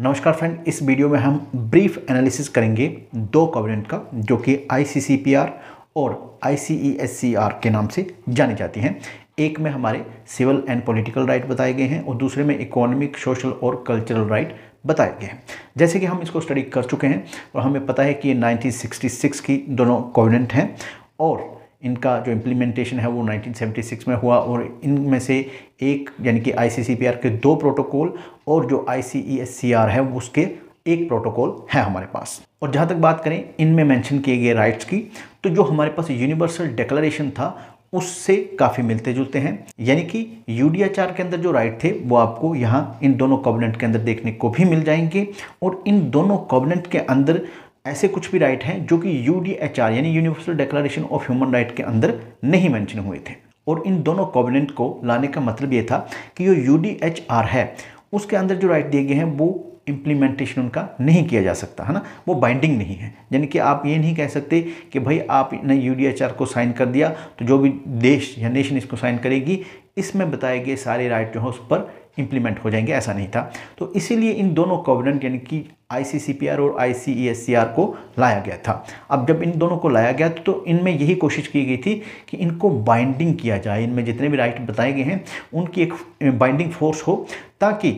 नमस्कार फ्रेंड इस वीडियो में हम ब्रीफ एनालिसिस करेंगे दो कोवेनेंट का जो कि आई और आई e के नाम से जानी जाती हैं एक में हमारे सिविल एंड पॉलिटिकल राइट बताए गए हैं और दूसरे में इकोनॉमिक सोशल और कल्चरल राइट बताए गए हैं जैसे कि हम इसको स्टडी कर चुके हैं और हमें पता है कि ये 1966 की दोनों कोवेनेंट हैं और इनका जो इम्प्लीमेंटेशन है वो 1976 में हुआ और इनमें से एक यानी कि आई के दो प्रोटोकॉल और जो आई e है उसके एक प्रोटोकॉल है हमारे पास और जहाँ तक बात करें इनमें मैंशन किए गए राइट्स की तो जो हमारे पास यूनिवर्सल डिक्लेरेशन था उससे काफ़ी मिलते जुलते हैं यानी कि यू के अंदर जो राइट थे वो आपको यहाँ इन दोनों कॉबिनेट के अंदर देखने को भी मिल जाएंगे और इन दोनों कॉबिनेंट के अंदर ऐसे कुछ भी राइट हैं जो कि यू यानी universal declaration of human right के अंदर नहीं मैंशन हुए थे और इन दोनों कॉविनेंट को लाने का मतलब ये था कि जो यू है उसके अंदर जो राइट दिए गए हैं वो इम्प्लीमेंटेशन उनका नहीं किया जा सकता है ना वो बाइंडिंग नहीं है यानी कि आप ये नहीं कह सकते कि भाई आपने यू को साइन कर दिया तो जो भी देश या नेशन इसको साइन करेगी इसमें बताए गए सारे राइट जो है उस पर इम्प्लीमेंट हो जाएंगे ऐसा नहीं था तो इसीलिए इन दोनों कोवनेंट यानी कि आई और आई e को लाया गया था अब जब इन दोनों को लाया गया तो इनमें यही कोशिश की गई थी कि इनको बाइंडिंग किया जाए इनमें जितने भी राइट बताए गए हैं उनकी एक बाइंडिंग फोर्स हो ताकि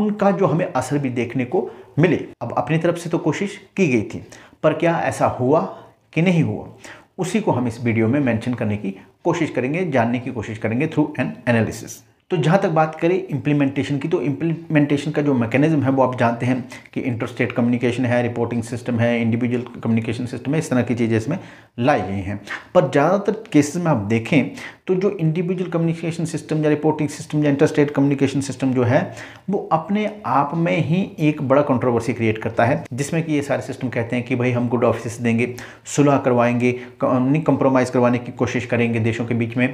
उनका जो हमें असर भी देखने को मिले अब अपनी तरफ से तो कोशिश की गई थी पर क्या ऐसा हुआ कि नहीं हुआ उसी को हम इस वीडियो में मेंशन करने की कोशिश करेंगे जानने की कोशिश करेंगे थ्रू एन एनालिसिस तो जहाँ तक बात करें इम्प्लीमेंटेशन की तो इम्प्लीमेंटेशन का जो मैकेनिज्म है वो आप जानते हैं कि इंटरस्टेट कम्युनिकेशन है रिपोर्टिंग सिस्टम है इंडिविजुअल कम्युनिकेशन सिस्टम है इस तरह की चीज़ें इसमें लाई गई हैं पर ज़्यादातर केसेस में आप देखें तो जो इंडिविजुअल कम्युनिकेशन सिस्टम या रिपोर्टिंग सिस्टम या इंटरस्टेट कम्युनिकेशन सिस्टम जो है वो अपने आप में ही एक बड़ा कंट्रोवर्सी क्रिएट करता है जिसमें कि ये सारे सिस्टम कहते हैं कि भाई हम गुड ऑफिस देंगे सुलह करवाएंगे कंप्रोमाइज़ करवाने की कोशिश करेंगे देशों के बीच में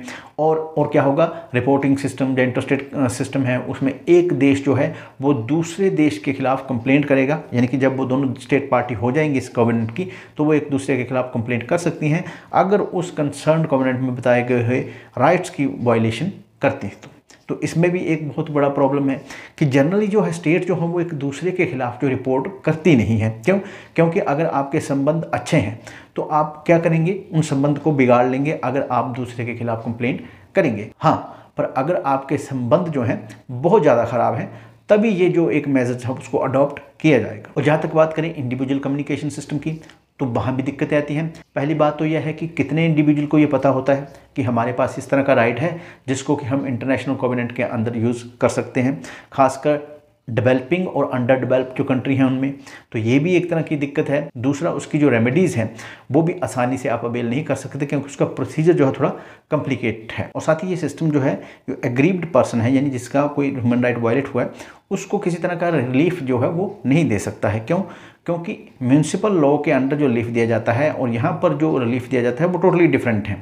और और क्या होगा रिपोर्टिंग सिस्टम या इंटरस्टेट सिस्टम है उसमें एक देश जो है वो दूसरे देश के खिलाफ कंप्लेंट करेगा यानी कि जब वो दोनों स्टेट पार्टी हो जाएंगी इस कॉवेनेंट की तो वो एक दूसरे के खिलाफ कंप्लेंट कर सकती हैं अगर उस कंसर्न कॉवेनेंट में बताए गए हुए राइट्स की वायलेशन करती हैं तो तो इसमें भी एक बहुत बड़ा प्रॉब्लम है कि जनरली जो है स्टेट जो है वो एक दूसरे के खिलाफ जो रिपोर्ट करती नहीं है क्यों क्योंकि अगर आपके संबंध अच्छे हैं तो आप क्या करेंगे उन संबंध को बिगाड़ लेंगे अगर आप दूसरे के खिलाफ कंप्लेंट करेंगे हाँ पर अगर आपके संबंध जो हैं बहुत ज़्यादा ख़राब हैं तभी ये जो एक मैसेज है उसको अडॉप्ट किया जाएगा और जहाँ तक बात करें इंडिविजुअल कम्युनिकेशन सिस्टम की तो वहाँ भी दिक्कतें आती हैं पहली बात तो यह है कि कितने इंडिविजुअल को ये पता होता है कि हमारे पास इस तरह का राइट है जिसको कि हम इंटरनेशनल कोविनेंट के अंदर यूज़ कर सकते हैं खासकर डेवलपिंग और अंडर डेवलप जो कंट्री हैं उनमें तो ये भी एक तरह की दिक्कत है दूसरा उसकी जो रेमेडीज़ हैं वो भी आसानी से आप अवेल नहीं कर सकते क्योंकि उसका प्रोसीजर जो है थोड़ा कॉम्प्लिकेट है और साथ ही ये सिस्टम जो है जो एग्रीव्ड पर्सन है यानी जिसका कोई ह्यूमन राइट वायलेट हुआ है उसको किसी तरह का रिलीफ जो है वो नहीं दे सकता है क्यों क्योंकि म्यूनसिपल लॉ के अंडर जो रिलीफ दिया जाता है और यहाँ पर जो रिलीफ दिया जाता है वो टोटली डिफरेंट है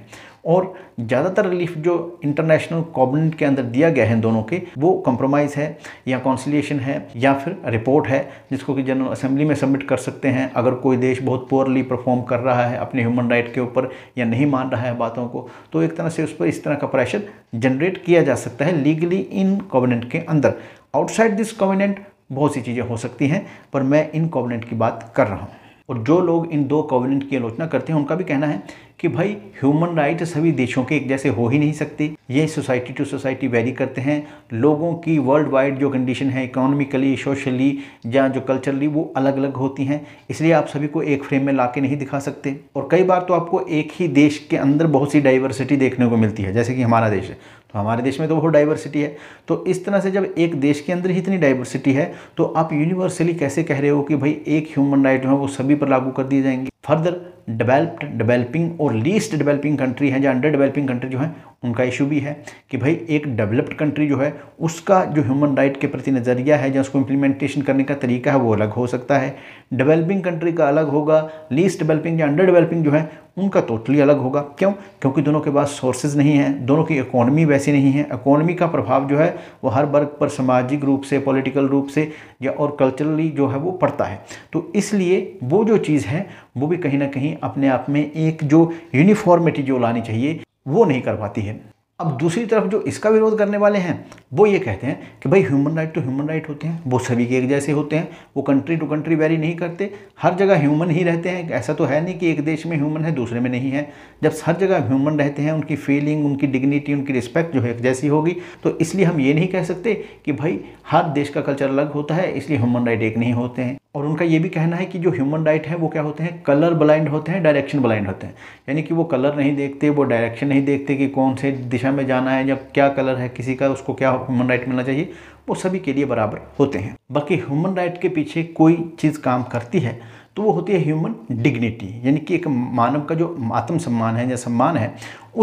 और ज़्यादातर रिलीफ जो इंटरनेशनल कॉबिनेट के अंदर दिया गया है दोनों के वो कॉम्प्रोमाइज़ है या कॉन्सिलिएशन है या फिर रिपोर्ट है जिसको कि जनरल असेंबली में सबमिट कर सकते हैं अगर कोई देश बहुत पुअरली परफॉर्म कर रहा है अपने ह्यूमन राइट के ऊपर या नहीं मान रहा है बातों को तो एक तरह से उस पर इस तरह का प्रेशर जनरेट किया जा सकता है लीगली इन कॉबिनेट के अंदर आउटसाइड दिस कॉबिनेट बहुत सी चीज़ें हो सकती हैं पर मैं इन कोवनेंट की बात कर रहा हूँ और जो लोग इन दो कोवनेंट की आलोचना करते हैं उनका भी कहना है कि भाई ह्यूमन राइट सभी देशों के एक जैसे हो ही नहीं सकते ये सोसाइटी टू सोसाइटी वेरी करते हैं लोगों की वर्ल्ड वाइड जो कंडीशन है इकोनॉमिकली सोशली या जो कल्चरली वो अलग अलग होती हैं इसलिए आप सभी को एक फ्रेम में ला के नहीं दिखा सकते और कई बार तो आपको एक ही देश के अंदर बहुत सी डाइवर्सिटी देखने को मिलती है जैसे कि हमारा देश है तो हमारे देश में तो बहुत डाइवर्सिटी है तो इस तरह से जब एक देश के अंदर ही इतनी डाइवर्सिटी है तो आप यूनिवर्सली कैसे कह रहे हो कि भाई एक ह्यूमन राइट जो है वो सभी पर लागू कर दिए जाएंगे फर्दर डेवलप्ड डेवलपिंग और लीस्ट डेवलपिंग कंट्री हैं या अंडर डेवलपिंग कंट्री जो हैं उनका इशू भी है कि भाई एक डेवलप्ड कंट्री जो है उसका जो ह्यूमन राइट के प्रति नज़रिया है या उसको इम्प्लीमेंटेशन करने का तरीका है वो अलग हो सकता है डेवलपिंग कंट्री का अलग होगा लीस्ट डेवलपिंग या अंडर डेवलपिंग जो है उनका टोटली अलग होगा क्यों क्योंकि दोनों के पास सोर्सेज नहीं हैं दोनों की इकोनॉमी वैसी नहीं है इकोनॉमी का प्रभाव जो है वो हर वर्ग पर सामाजिक रूप से पॉलिटिकल रूप से या और कल्चरली जो है वो पड़ता है तो इसलिए वो जो चीज़ है वो भी कहीं ना कहीं अपने आप में एक जो यूनिफॉर्मिटी जो लानी चाहिए वो नहीं कर पाती है अब दूसरी तरफ जो इसका विरोध करने वाले हैं वो ये कहते हैं कि भाई ह्यूमन राइट तो ह्यूमन राइट होते हैं वो सभी के एक जैसे होते हैं वो कंट्री टू कंट्री वेरी नहीं करते हर जगह ह्यूमन ही रहते हैं ऐसा तो है नहीं कि एक देश में ह्यूमन है दूसरे में नहीं है जब हर जगह ह्यूमन रहते हैं उनकी फीलिंग उनकी डिग्निटी उनकी रिस्पेक्ट जो है एक जैसी होगी तो इसलिए हम ये नहीं कह सकते कि भाई हर देश का कल्चर अलग होता है इसलिए ह्यूमन राइट एक नहीं होते हैं और उनका ये भी कहना है कि जो ह्यूमन राइट है वो क्या होते हैं कलर ब्लाइंड होते हैं डायरेक्शन ब्लाइंड होते हैं यानी कि वो कलर नहीं देखते वो डायरेक्शन नहीं देखते कि कौन से दिशा में जाना है या क्या कलर है किसी का उसको क्या ह्यूमन राइट मिलना चाहिए वो सभी के लिए बराबर होते हैं बाकी ह्यूमन राइट के पीछे कोई चीज़ काम करती है तो वो होती है ह्यूमन डिग्निटी यानी कि एक मानव का जो आत्म सम्मान है या सम्मान है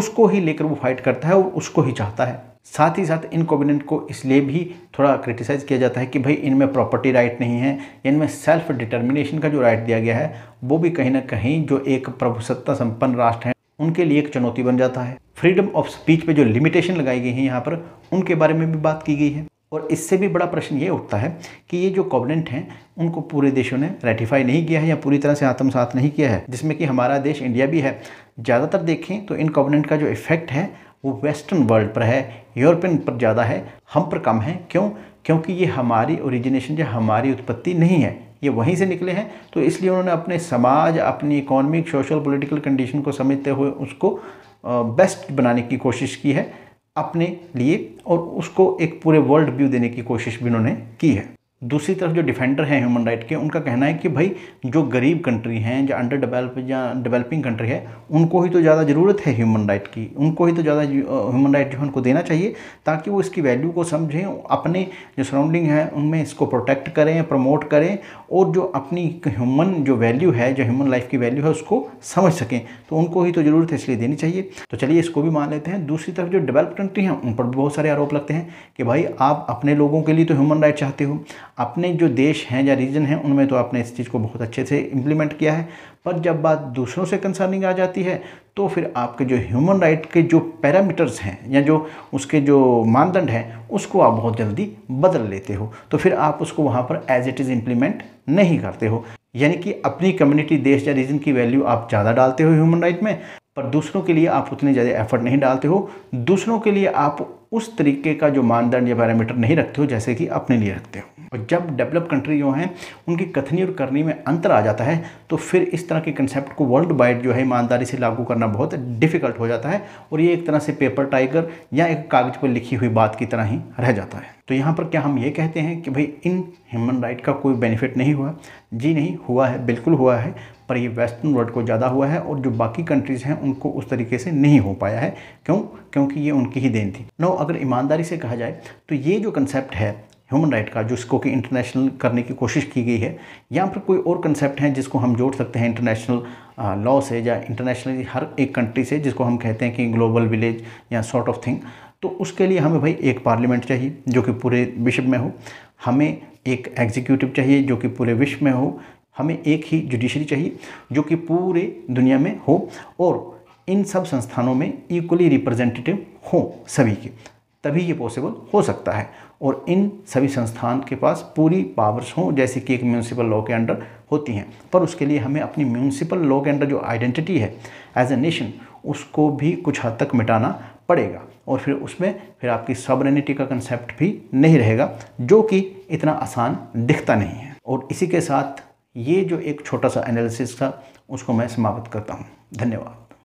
उसको ही लेकर वो फाइट करता है और उसको ही चाहता है साथ ही साथ इन कोविडेंट को इसलिए भी थोड़ा क्रिटिसाइज़ किया जाता है कि भाई इनमें प्रॉपर्टी राइट नहीं है इनमें सेल्फ डिटर्मिनेशन का जो राइट दिया गया है वो भी कहीं ना कहीं जो एक प्रभुसत्ता संपन्न राष्ट्र हैं उनके लिए एक चुनौती बन जाता है फ्रीडम ऑफ स्पीच पे जो लिमिटेशन लगाई गई है यहाँ पर उनके बारे में भी बात की गई है और इससे भी बड़ा प्रश्न ये उठता है कि ये जो कॉबिनेंट हैं उनको पूरे देशों ने रेटिफाई नहीं किया है या पूरी तरह से आत्मसात नहीं किया है जिसमें कि हमारा देश इंडिया भी है ज़्यादातर देखें तो इन कॉबिनेंट का जो इफेक्ट है वो वेस्टर्न वर्ल्ड पर है यूरोपियन पर ज़्यादा है हम पर कम है क्यों क्योंकि ये हमारी ओरिजिनेशन या हमारी उत्पत्ति नहीं है ये वहीं से निकले हैं तो इसलिए उन्होंने अपने समाज अपनी इकोनॉमिक सोशल पॉलिटिकल कंडीशन को समझते हुए उसको बेस्ट बनाने की कोशिश की है अपने लिए और उसको एक पूरे वर्ल्ड व्यू देने की कोशिश भी उन्होंने की है दूसरी तरफ जो डिफेंडर हैं ह्यूमन राइट के उनका कहना है कि भाई जो गरीब कंट्री हैं या अंडर डेवलप या डेवलपिंग कंट्री है उनको ही तो ज़्यादा ज़रूरत है ह्यूमन राइट की उनको ही तो ज़्यादा ह्यूमन राइट जो है उनको देना चाहिए ताकि वो इसकी वैल्यू को समझें अपने जो सराउंडिंग है उनमें इसको प्रोटेक्ट करें प्रमोट करें और जो अपनी ह्यूमन जो वैल्यू है जो ह्यूमन लाइफ की वैल्यू है उसको समझ सकें तो उनको ही तो ज़रूरत है इसलिए देनी चाहिए तो चलिए इसको भी मान लेते हैं दूसरी तरफ जो डेवलप कंट्री हैं उन पर भी बहुत सारे आरोप लगते हैं कि भाई आप अपने लोगों के लिए तो ह्यूमन राइट चाहते हो अपने जो देश हैं या रीजन हैं उनमें तो आपने इस चीज़ को बहुत अच्छे से इम्प्लीमेंट किया है पर जब बात दूसरों से कंसर्निंग आ जाती है तो फिर आपके जो ह्यूमन राइट के जो पैरामीटर्स हैं या जो उसके जो मानदंड हैं उसको आप बहुत जल्दी बदल लेते हो तो फिर आप उसको वहाँ पर एज इट इज़ इम्प्लीमेंट नहीं करते हो यानी कि अपनी कम्युनिटी देश या रीजन की वैल्यू आप ज़्यादा डालते हो ह्यूमन राइट में पर दूसरों के लिए आप उतने ज़्यादा एफर्ट नहीं डालते हो दूसरों के लिए आप उस तरीके का जो मानदंड या पैरामीटर नहीं रखते हो जैसे कि अपने लिए रखते हो और जब डेवलप कंट्री जो हैं उनकी कथनी और करनी में अंतर आ जाता है तो फिर इस तरह के कंसेप्ट को वर्ल्ड वाइड जो है ईमानदारी से लागू करना बहुत डिफ़िकल्ट हो जाता है और ये एक तरह से पेपर टाइगर या एक कागज़ पर लिखी हुई बात की तरह ही रह जाता है तो यहाँ पर क्या हम ये कहते हैं कि भाई इन ह्यूमन राइट का कोई बेनिफिट नहीं हुआ जी नहीं हुआ है बिल्कुल हुआ है पर ये वेस्टर्न वर्ल्ड को ज़्यादा हुआ है और जो बाकी कंट्रीज़ हैं उनको उस तरीके से नहीं हो पाया है क्यों क्योंकि ये उनकी ही देन थी नो अगर ईमानदारी से कहा जाए तो ये जो कंसेप्ट है ह्यूमन राइट का जो इसको कि इंटरनेशनल करने की कोशिश की गई है या फिर कोई और कंसेप्ट हैं जिसको हम जोड़ सकते हैं इंटरनेशनल लॉ से या इंटरनेशनली हर एक कंट्री से जिसको हम कहते हैं कि ग्लोबल विलेज या सॉर्ट ऑफ थिंग तो उसके लिए हमें भाई एक पार्लियामेंट चाहिए जो कि पूरे विश्व में हो हमें एक एग्जीक्यूटिव चाहिए जो कि पूरे विश्व में हो हमें एक ही जुडिशरी चाहिए जो कि पूरे दुनिया में हो और इन सब संस्थानों में इक्वली रिप्रेजेंटेटिव हों सभी के तभी ये पॉसिबल हो सकता है और इन सभी संस्थान के पास पूरी पावर्स हों जैसे कि एक म्यूनसिपल लॉ के अंडर होती हैं पर उसके लिए हमें अपनी म्यूनसिपल लॉ के अंडर जो आइडेंटिटी है एज ए नेशन उसको भी कुछ हद तक मिटाना पड़ेगा और फिर उसमें फिर आपकी सबरेनिटी का कंसेप्ट भी नहीं रहेगा जो कि इतना आसान दिखता नहीं है और इसी के साथ ये जो एक छोटा सा एनालिसिस था उसको मैं समाप्त करता हूँ धन्यवाद